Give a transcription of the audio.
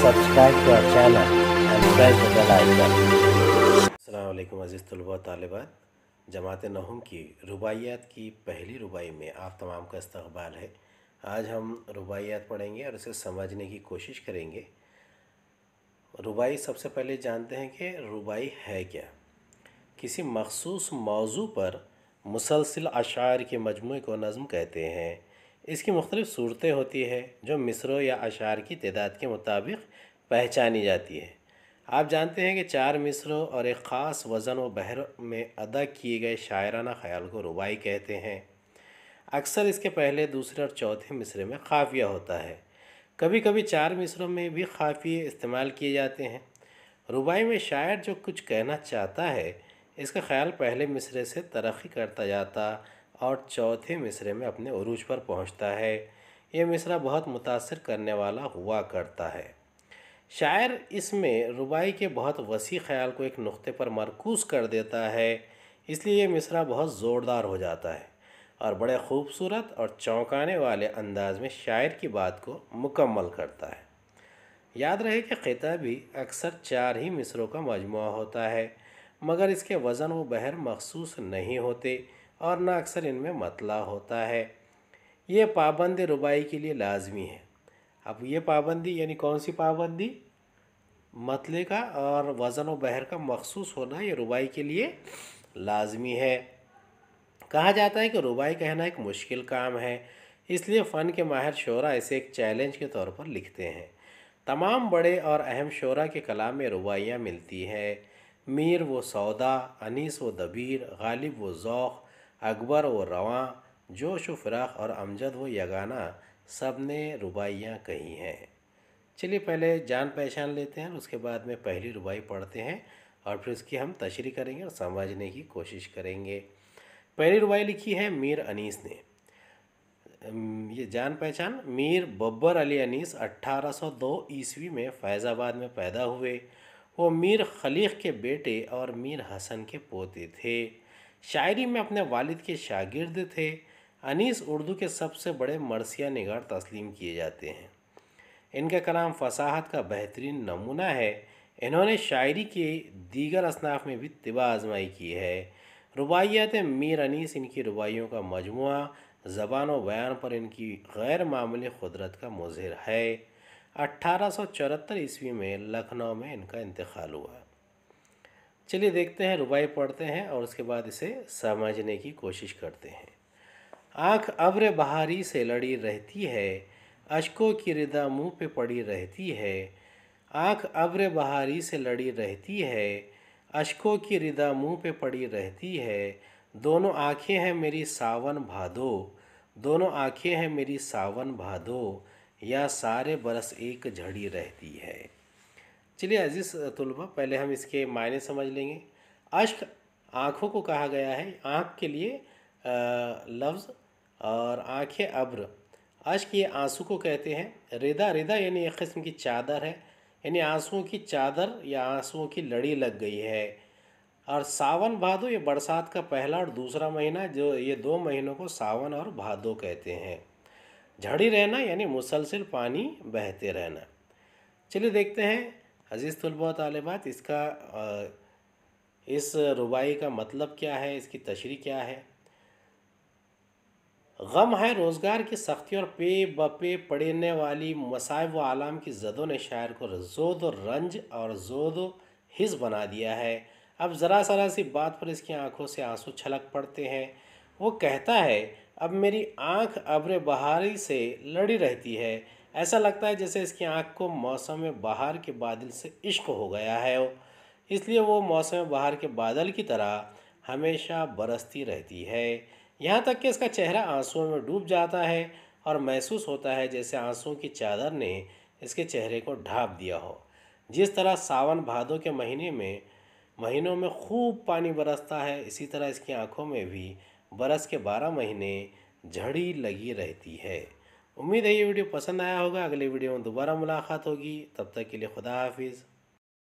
subscribe to our channel and press the bell icon. अल्लाम अज़ीज़ तलबा तालिबान जमात नहुम की रुबाइयात की पहली रुबाई में आप तमाम का इस्तबाल है आज हम रुबाइयात पढ़ेंगे और इसे समझने की कोशिश करेंगे रुबाई सबसे पहले जानते हैं कि रुबाई है क्या किसी मखसूस मौजू पर मुसलसिल अशार के मजमू को नज़म कहते हैं इसकी मुख्तलिफ़ सूरतें होती है जो मिसरों या अशार की तदाद के मुताबिक पहचानी जाती है आप जानते हैं कि चार मिसरों और एक ख़ास वज़न व बहर में अदा किए गए शायराना ख्याल को रुबाई कहते हैं अक्सर इसके पहले दूसरे और चौथे मिसरे में खाफिया होता है कभी कभी चार मिसरों में भी खाफिए इस्तेमाल किए जाते हैं रुबाई में शायर जो कुछ कहना चाहता है इसका ख्याल पहले मिसरे से तरक्की करता जाता और चौथे मिसरे में अपने अरूज पर पहुंचता है ये मिसरा बहुत मुतासर करने वाला हुआ करता है शायर इसमें रुबाई के बहुत वसी ख्याल को एक नुक्ते पर मरकूज कर देता है इसलिए ये मिसरा बहुत ज़ोरदार हो जाता है और बड़े खूबसूरत और चौंकाने वाले अंदाज में शायर की बात को मुकम्मल करता है याद रहे कि ख़िता भी अक्सर चार ही मिसरों का मजमू होता है मगर इसके वज़न व बहर मखसूस नहीं होते और ना अक्सर इनमें मतला होता है ये पाबंदी रुबाई के लिए लाजमी है अब ये पाबंदी यानी कौन सी पाबंदी मतले का और वज़न व बहर का मखसूस होना ये रुबाई के लिए लाजमी है कहा जाता है कि रुबाई कहना एक मुश्किल काम है इसलिए फ़न के माहिर शोरा इसे एक चैलेंज के तौर पर लिखते हैं तमाम बड़े और अहम शोरा के कलाम में रुबाइयाँ मिलती है मीर व सौदा अनीस व दबीर गालिब व ज़ौक़ अकबर व रवा जोश व फिराक और अमजद व यगाना सब ने रुबाइयाँ कही हैं चलिए पहले जान पहचान लेते हैं उसके बाद में पहली रुबाई पढ़ते हैं और फिर उसकी हम तशरी करेंगे और समझने की कोशिश करेंगे पहली रुबाई लिखी है मीर अनीस ने ये जान पहचान मीर बब्बर अली अनीस 1802 ईस्वी में फैज़ाबाद में पैदा हुए वो मीर खलीक के बेटे और मीर हसन के पोते थे शायरी में अपने वालिद के शागिर्द थे अनीस उर्दू के सबसे बड़े मरसिया निगार तस्लीम किए जाते हैं इनका कलाम फसाहत का बेहतरीन नमूना है इन्होंने शायरी के दीगर असनाफ में भी तिबा आजमाई की है रुबाइयात मीर अनीस इनकी रुबाइयों का मजमु ज़बान व बयान पर इनकी गैर मामूली कुदरत का मुजहर है अट्ठारह सौ चौहत्तर ईस्वी में लखनऊ में इनका इंतकाल हुआ चलिए देखते हैं रुबाई पढ़ते हैं और उसके बाद इसे समझने की कोशिश करते हैं आँख अब्र बहारी से लड़ी रहती है अशकों की रिदा मुँह पे पड़ी रहती है आँख अब्र बहारी से लड़ी रहती है अशकों की रिदा मुँह पे पड़ी रहती है दोनों आँखें हैं मेरी सावन भादो दोनों आँखें हैं मेरी सावन भादो या सारे बरस एक झड़ी रहती है चलिए अजीज़ तलबा पहले हम इसके मायने समझ लेंगे अश्क आँखों को कहा गया है आँख के लिए लफ्ज़ और आँखें अब्र अश्क ये आंसू को कहते हैं रेदा रेदा यानी एक किस्म की चादर है यानी आंसुओं की चादर या आंसुओं की लड़ी लग गई है और सावन भादो ये बरसात का पहला और दूसरा महीना जो ये दो महीनों को सावन और भादो कहते हैं झड़ी रहना यानी मुसलसिल पानी बहते रहना चलिए देखते हैं अजीज़ तलबा तलबात इसका इस रुबाई का मतलब क्या है इसकी तशरी क्या है गम है रोज़गार की सख्ती और पे बपे पड़ने वाली मसायब व आलाम की जदों ने शायर को जोद और रंज और जोद हिज बना दिया है अब ज़रा सरा सी बात पर इसकी आंखों से आंसू छलक पड़ते हैं वो कहता है अब मेरी आंख अब्र बहारी से लड़ी रहती है ऐसा लगता है जैसे इसकी आँख को मौसम में बाहर के बादल से इश्क हो गया है इसलिए वो मौसम बाहर के बादल की तरह हमेशा बरसती रहती है यहाँ तक कि इसका चेहरा आंसुओं में डूब जाता है और महसूस होता है जैसे आंसुओं की चादर ने इसके चेहरे को ढाँप दिया हो जिस तरह सावन भादों के महीने में महीनों में खूब पानी बरसता है इसी तरह इसकी आँखों में भी बरस के बारह महीने झड़ी लगी रहती है उम्मीद है ये वीडियो पसंद आया होगा अगले वीडियो में दोबारा मुलाकात होगी तब तक के लिए खुदा हाफिज़